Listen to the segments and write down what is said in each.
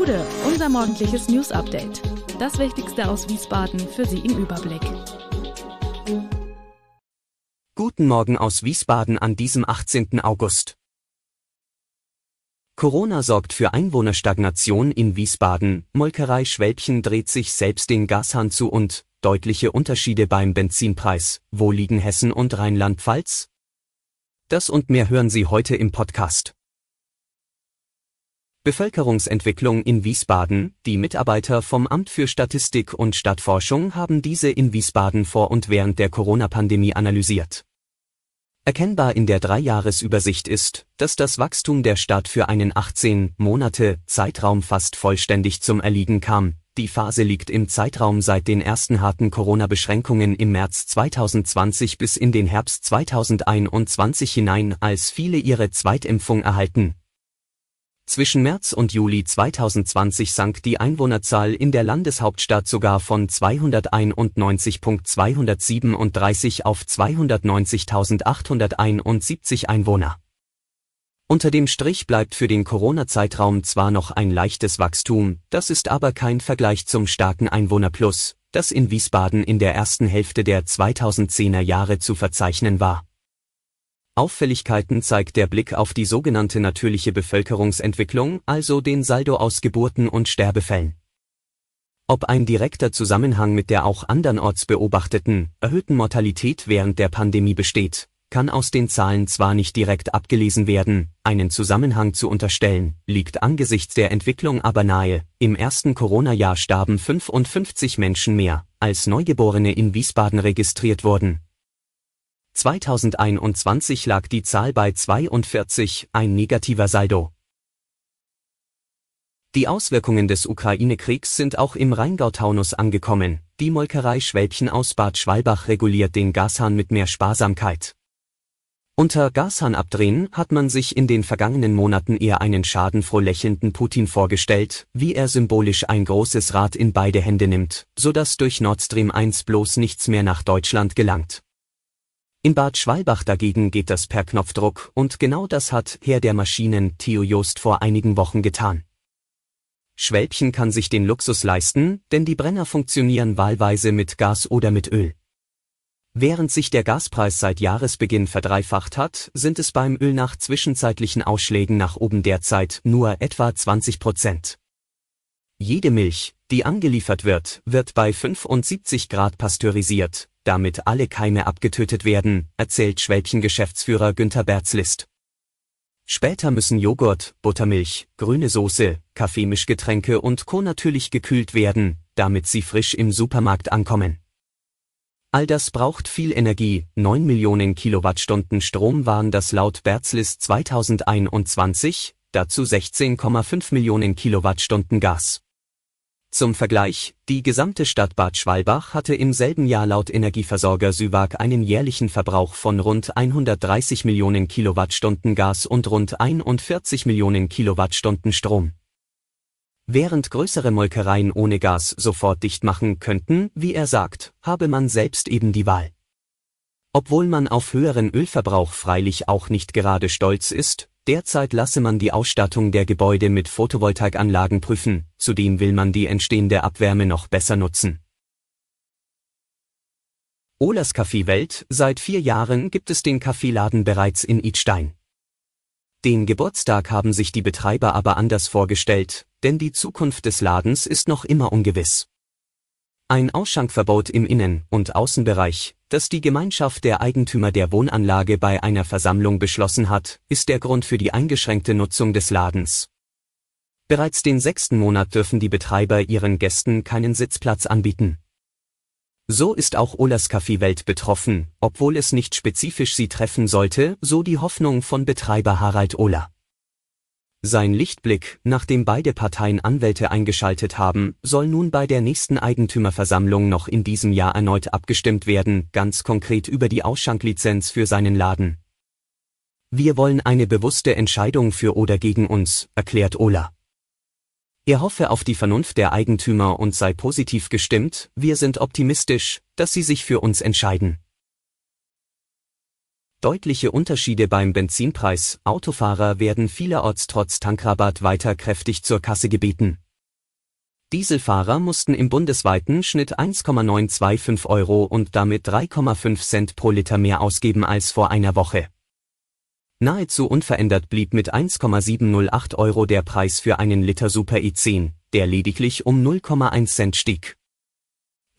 Gude, unser morgendliches News Update. Das Wichtigste aus Wiesbaden für Sie im Überblick. Guten Morgen aus Wiesbaden an diesem 18. August. Corona sorgt für Einwohnerstagnation in Wiesbaden, Molkerei Schwäbchen dreht sich selbst den Gashahn zu und deutliche Unterschiede beim Benzinpreis. Wo liegen Hessen und Rheinland-Pfalz? Das und mehr hören Sie heute im Podcast. Bevölkerungsentwicklung in Wiesbaden Die Mitarbeiter vom Amt für Statistik und Stadtforschung haben diese in Wiesbaden vor und während der Corona-Pandemie analysiert. Erkennbar in der Dreijahresübersicht ist, dass das Wachstum der Stadt für einen 18 Monate Zeitraum fast vollständig zum Erliegen kam. Die Phase liegt im Zeitraum seit den ersten harten Corona-Beschränkungen im März 2020 bis in den Herbst 2021 hinein, als viele ihre Zweitimpfung erhalten zwischen März und Juli 2020 sank die Einwohnerzahl in der Landeshauptstadt sogar von 291.237 auf 290.871 Einwohner. Unter dem Strich bleibt für den Corona-Zeitraum zwar noch ein leichtes Wachstum, das ist aber kein Vergleich zum starken Einwohnerplus, das in Wiesbaden in der ersten Hälfte der 2010er Jahre zu verzeichnen war Auffälligkeiten zeigt der Blick auf die sogenannte natürliche Bevölkerungsentwicklung, also den Saldo aus Geburten und Sterbefällen. Ob ein direkter Zusammenhang mit der auch andernorts beobachteten, erhöhten Mortalität während der Pandemie besteht, kann aus den Zahlen zwar nicht direkt abgelesen werden, einen Zusammenhang zu unterstellen, liegt angesichts der Entwicklung aber nahe. Im ersten Corona-Jahr starben 55 Menschen mehr, als Neugeborene in Wiesbaden registriert wurden, 2021 lag die Zahl bei 42, ein negativer Saldo. Die Auswirkungen des Ukraine-Kriegs sind auch im Rheingau-Taunus angekommen. Die Molkerei Schwäbchen aus Bad Schwalbach reguliert den Gashahn mit mehr Sparsamkeit. Unter Gashahn abdrehen hat man sich in den vergangenen Monaten eher einen schadenfroh lächelnden Putin vorgestellt, wie er symbolisch ein großes Rad in beide Hände nimmt, sodass durch Nord Stream 1 bloß nichts mehr nach Deutschland gelangt. In Bad Schwalbach dagegen geht das per Knopfdruck und genau das hat Herr der Maschinen Theo Jost vor einigen Wochen getan. Schwälbchen kann sich den Luxus leisten, denn die Brenner funktionieren wahlweise mit Gas oder mit Öl. Während sich der Gaspreis seit Jahresbeginn verdreifacht hat, sind es beim Öl nach zwischenzeitlichen Ausschlägen nach oben derzeit nur etwa 20 Prozent. Jede Milch, die angeliefert wird, wird bei 75 Grad pasteurisiert, damit alle Keime abgetötet werden, erzählt Schwäbchen-Geschäftsführer Günter Berzlist. Später müssen Joghurt, Buttermilch, grüne Soße, Kaffeemischgetränke und Co. natürlich gekühlt werden, damit sie frisch im Supermarkt ankommen. All das braucht viel Energie, 9 Millionen Kilowattstunden Strom waren das laut Berzlist 2021, dazu 16,5 Millionen Kilowattstunden Gas. Zum Vergleich, die gesamte Stadt Bad Schwalbach hatte im selben Jahr laut Energieversorger Süwag einen jährlichen Verbrauch von rund 130 Millionen Kilowattstunden Gas und rund 41 Millionen Kilowattstunden Strom. Während größere Molkereien ohne Gas sofort dicht machen könnten, wie er sagt, habe man selbst eben die Wahl. Obwohl man auf höheren Ölverbrauch freilich auch nicht gerade stolz ist, Derzeit lasse man die Ausstattung der Gebäude mit Photovoltaikanlagen prüfen, zudem will man die entstehende Abwärme noch besser nutzen. Olas Café Welt, seit vier Jahren gibt es den Kaffeeladen bereits in Idstein. Den Geburtstag haben sich die Betreiber aber anders vorgestellt, denn die Zukunft des Ladens ist noch immer ungewiss. Ein Ausschankverbot im Innen- und Außenbereich, das die Gemeinschaft der Eigentümer der Wohnanlage bei einer Versammlung beschlossen hat, ist der Grund für die eingeschränkte Nutzung des Ladens. Bereits den sechsten Monat dürfen die Betreiber ihren Gästen keinen Sitzplatz anbieten. So ist auch Olas Café Welt betroffen, obwohl es nicht spezifisch sie treffen sollte, so die Hoffnung von Betreiber Harald Ola. Sein Lichtblick, nachdem beide Parteien Anwälte eingeschaltet haben, soll nun bei der nächsten Eigentümerversammlung noch in diesem Jahr erneut abgestimmt werden, ganz konkret über die Ausschanklizenz für seinen Laden. Wir wollen eine bewusste Entscheidung für oder gegen uns, erklärt Ola. Er hoffe auf die Vernunft der Eigentümer und sei positiv gestimmt, wir sind optimistisch, dass sie sich für uns entscheiden. Deutliche Unterschiede beim Benzinpreis, Autofahrer werden vielerorts trotz Tankrabatt weiter kräftig zur Kasse gebeten. Dieselfahrer mussten im bundesweiten Schnitt 1,925 Euro und damit 3,5 Cent pro Liter mehr ausgeben als vor einer Woche. Nahezu unverändert blieb mit 1,708 Euro der Preis für einen Liter Super E10, der lediglich um 0,1 Cent stieg.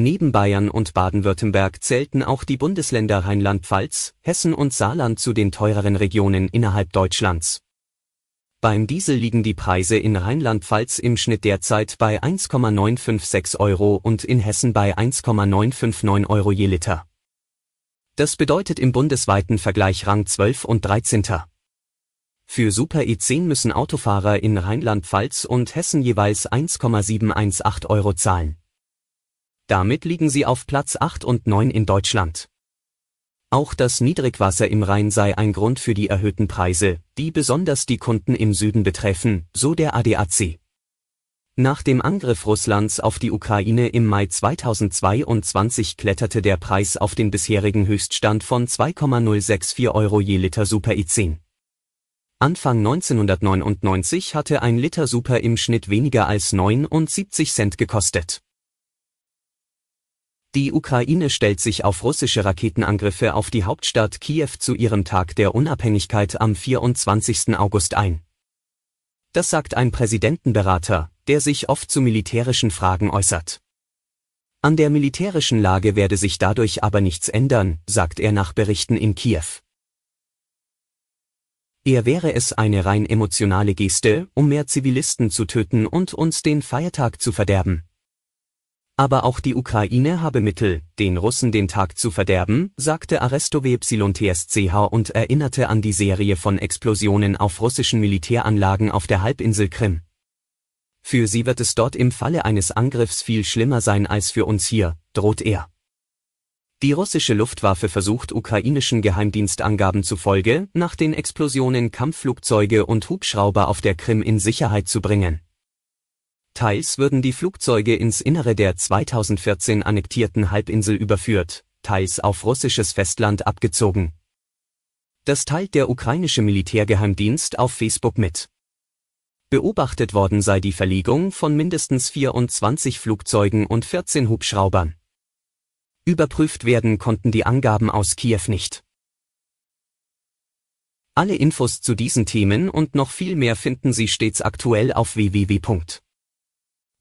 Neben Bayern und Baden-Württemberg zählten auch die Bundesländer Rheinland-Pfalz, Hessen und Saarland zu den teureren Regionen innerhalb Deutschlands. Beim Diesel liegen die Preise in Rheinland-Pfalz im Schnitt derzeit bei 1,956 Euro und in Hessen bei 1,959 Euro je Liter. Das bedeutet im bundesweiten Vergleich Rang 12 und 13. Für Super E10 müssen Autofahrer in Rheinland-Pfalz und Hessen jeweils 1,718 Euro zahlen. Damit liegen sie auf Platz 8 und 9 in Deutschland. Auch das Niedrigwasser im Rhein sei ein Grund für die erhöhten Preise, die besonders die Kunden im Süden betreffen, so der ADAC. Nach dem Angriff Russlands auf die Ukraine im Mai 2022 kletterte der Preis auf den bisherigen Höchststand von 2,064 Euro je Liter Super i 10 Anfang 1999 hatte ein Liter Super im Schnitt weniger als 79 Cent gekostet. Die Ukraine stellt sich auf russische Raketenangriffe auf die Hauptstadt Kiew zu ihrem Tag der Unabhängigkeit am 24. August ein. Das sagt ein Präsidentenberater, der sich oft zu militärischen Fragen äußert. An der militärischen Lage werde sich dadurch aber nichts ändern, sagt er nach Berichten in Kiew. Er wäre es eine rein emotionale Geste, um mehr Zivilisten zu töten und uns den Feiertag zu verderben. Aber auch die Ukraine habe Mittel, den Russen den Tag zu verderben, sagte Aresto WYTSCH und erinnerte an die Serie von Explosionen auf russischen Militäranlagen auf der Halbinsel Krim. Für sie wird es dort im Falle eines Angriffs viel schlimmer sein als für uns hier, droht er. Die russische Luftwaffe versucht ukrainischen Geheimdienstangaben zufolge, nach den Explosionen Kampfflugzeuge und Hubschrauber auf der Krim in Sicherheit zu bringen. Teils würden die Flugzeuge ins Innere der 2014 annektierten Halbinsel überführt, teils auf russisches Festland abgezogen. Das teilt der ukrainische Militärgeheimdienst auf Facebook mit. Beobachtet worden sei die Verlegung von mindestens 24 Flugzeugen und 14 Hubschraubern. Überprüft werden konnten die Angaben aus Kiew nicht. Alle Infos zu diesen Themen und noch viel mehr finden Sie stets aktuell auf www